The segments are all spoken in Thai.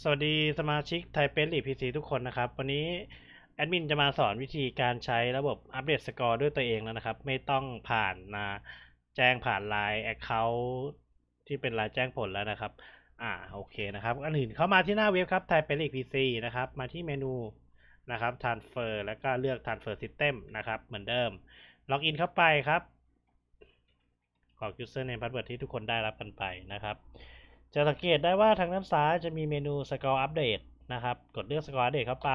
สวัสดีสมาชิกไทเปนหรพีซีทุกคนนะครับ วันนี้แอดมินจะมาสอนวิธีการใช้ระบบอัปเดตสกอร์ด้วยตัวเองแล้วนะครับ ไม่ต้องผ่านนะแจ้งผ่านไลน์แอคเคาท์ที่เป็นไลน์แจ้งผลแล้วนะครับ อ่าโอเคนะครับ อันอื่นเข้ามาที่หน้าเว็บครับไทเปนหรพีซีนะครับ มาที่เมนูนะครับ transfer แล้วก็เลือก transfer system นะครับ เหมือนเดิมล็อกอินเข้าไปครับ ขอ username password ที่ทุกคนได้รับกันไปนะครับจะสังเกตได้ว่าทางด้านซ้ายจะมีเมนู Score Update นะครับ กดเลือก Score Update เข้าไป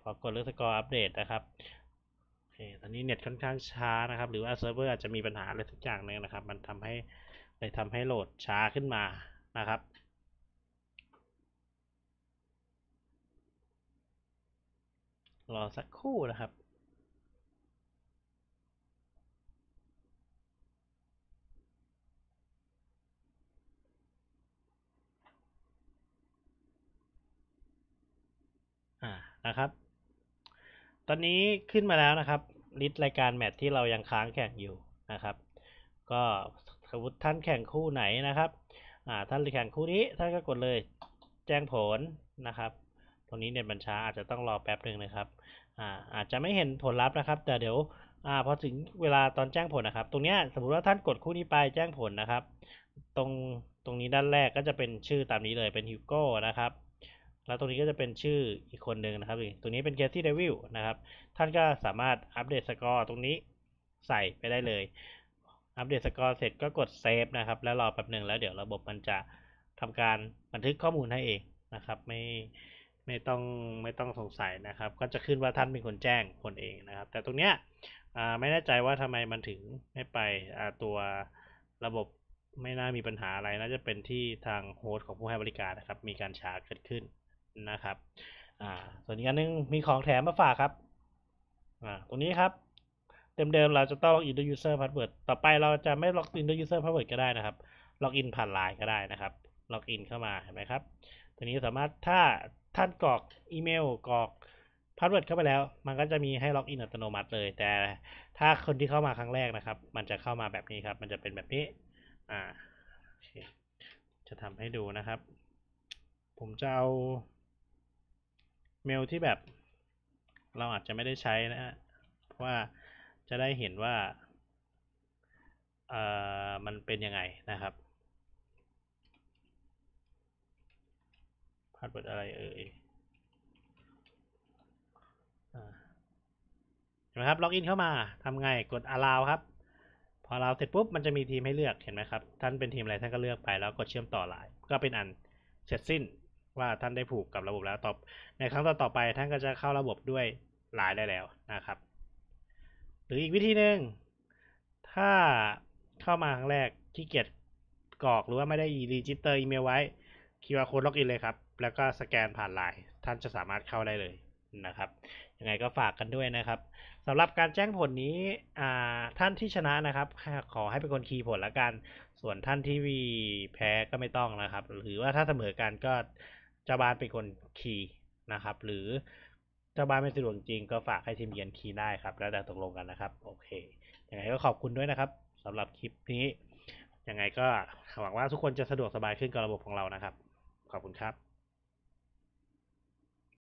พอกดเลือก Score Update นะครับโอเคตอนนี้เน็ตค่อนข้างช้านะครับ หรือว่าเซิร์ฟเวอร์อาจจะมีปัญหาอะไรทุกอย่างนึงนะครับ มันทำให้ไปทำให้โหลดช้าขึ้นมา นะครับ รอสักครู่นะครับนะครับ ตอนนี้ขึ้นมาแล้วนะครับ ลิสต์รายการแมตช์ที่เรายังค้างแข่งอยู่นะครับ ก็สมมติท่านแข่งคู่ไหนนะครับท่านแข่งคู่นี้ ท่านก็กดเลยแจ้งผลนะครับ ตรงนี้เน็ตบัญชาอาจจะต้องรอแป๊บหนึ่งนะครับอาอาจจะไม่เห็นผลลัพธ์นะครับ แต่เดี๋ยวอพอถึงเวลาตอนแจ้งผลนะครับ ตรงนี้สมมติว่าท่านกดคู่นี้ไปแจ้งผลนะครับ ตรงตรงนี้ด้านแรกก็จะเป็นชื่อตามนี้เลยเป็นฮิวโก้นะครับแล้วตรงนี้ก็จะเป็นชื่ออีกคนหนึ่งนะครับ ตรงนี้เป็นเกสตี่เดวิลนะครับ ท่านก็สามารถอัปเดตสกอร์ตรงนี้ใส่ไปได้เลย อัปเดตสกอร์เสร็จก็กดเซฟนะครับ แล้วรอแป๊บหนึ่งแล้วเดี๋ยวระบบมันจะทำการบันทึกข้อมูลให้เองนะครับ ไม่ไม่ต้องไม่ต้องสงสัยนะครับ ก็จะขึ้นว่าท่านเป็นคนแจ้งคนเองนะครับ แต่ตรงเนี้ยไม่แน่ใจว่าทำไมมันถึงไม่ไปตัวระบบไม่น่ามีปัญหาอะไรน่าจะเป็นที่ทางโฮสต์ของผู้ให้บริการนะครับ มีการช้าเกิดขึ้นนะครับ อ่า ส่วนอีกอันนึงมีของแถมมาฝากครับอ่าตรงนี้ครับเดิมๆเราจะต้องล็อกอินด้วย user password ต่อไปเราจะไม่ล็อกอินด้วย user password ก็ได้นะครับ ล็อกอินผ่านไลน์ก็ได้นะครับ ล็อกอินเข้ามาเห็นไหมครับ ตัวนี้สามารถถ้าท่านกรอกอีเมลกรอกพาสเวิร์ดเข้าไปแล้ว มันก็จะมีให้ล็อกอินอัตโนมัติเลย แต่ถ้าคนที่เข้ามาครั้งแรกนะครับ มันจะเข้ามาแบบนี้ครับ มันจะเป็นแบบนี้อ่า จะทำให้ดูนะครับ ผมจะเอาเมลที่แบบเราอาจจะไม่ได้ใช้นะฮะว่าจะได้เห็นว่า เอ่อ มันเป็นยังไงนะครับพาสเวิร์ดอะไรเอ่ยเห็นไหมครับ ล็อกอินเข้ามา ทำไง กด allow ครับ พอ allow เสร็จปุ๊บ มันจะมีทีมให้เลือก เห็นไหมครับ ท่านเป็นทีมอะไร ท่านก็เลือกไปแล้วกดเชื่อมต่อไลน์ก็เป็นอันเสร็จสิ้นว่าท่านได้ผูกกับระบบแล้วตอบในครั้งต่อๆไปท่านก็จะเข้าระบบด้วยหลายได้แล้วนะครับ หรืออีกวิธีหนึ่ง ถ้าเข้ามาครั้งแรกขี้เกียจกรอกหรือว่าไม่ได้รีจิสเตอร์อีเมลไว้คร์โค้ดล็อกอินเลยครับ แล้วก็สแกนผ่านไลน์ท่านจะสามารถเข้าได้เลยนะครับ ยังไงก็ฝากกันด้วยนะครับสำหรับการแจ้งผลนี้ ท่านที่ชนะนะครับ ขอให้เป็นคนคีย์ผลละกัน ส่วนท่านที่วีแพ้ก็ไม่ต้องนะครับ หรือว่าถ้าเสมอกันก็เจ้าบ้านเป็นคนคีย์นะครับ หรือเจ้าบ้านไม่สะดวกจริงก็ฝากให้ทีมเยือนคีย์ได้ครับ แล้วแต่ตกลงกันนะครับ โอเคยังไงก็ขอบคุณด้วยนะครับ สำหรับคลิปนี้ยังไงก็หวังว่าทุกคนจะสะดวกสบายขึ้นกับระบบของเรานะครับ ขอบคุณครับ